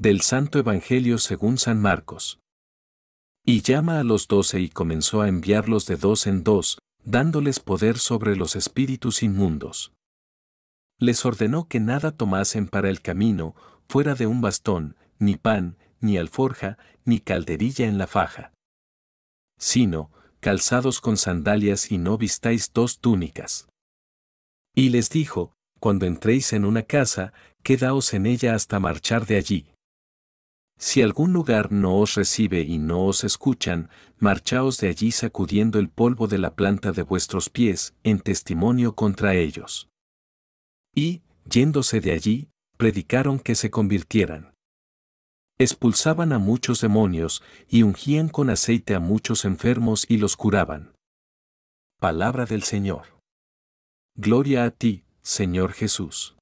Del Santo Evangelio según San Marcos. Y llama a los doce y comenzó a enviarlos de dos en dos, dándoles poder sobre los espíritus inmundos. Les ordenó que nada tomasen para el camino, fuera de un bastón, ni pan, ni alforja, ni calderilla en la faja. Sino, calzados con sandalias y no vistáis dos túnicas. Y les dijo, cuando entréis en una casa, quedaos en ella hasta marchar de allí. Si algún lugar no os recibe y no os escuchan, marchaos de allí sacudiendo el polvo de la planta de vuestros pies, en testimonio contra ellos. Y, yéndose de allí, predicaron que se convirtieran. Expulsaban a muchos demonios, y ungían con aceite a muchos enfermos y los curaban. Palabra del Señor. Gloria a ti, Señor Jesús.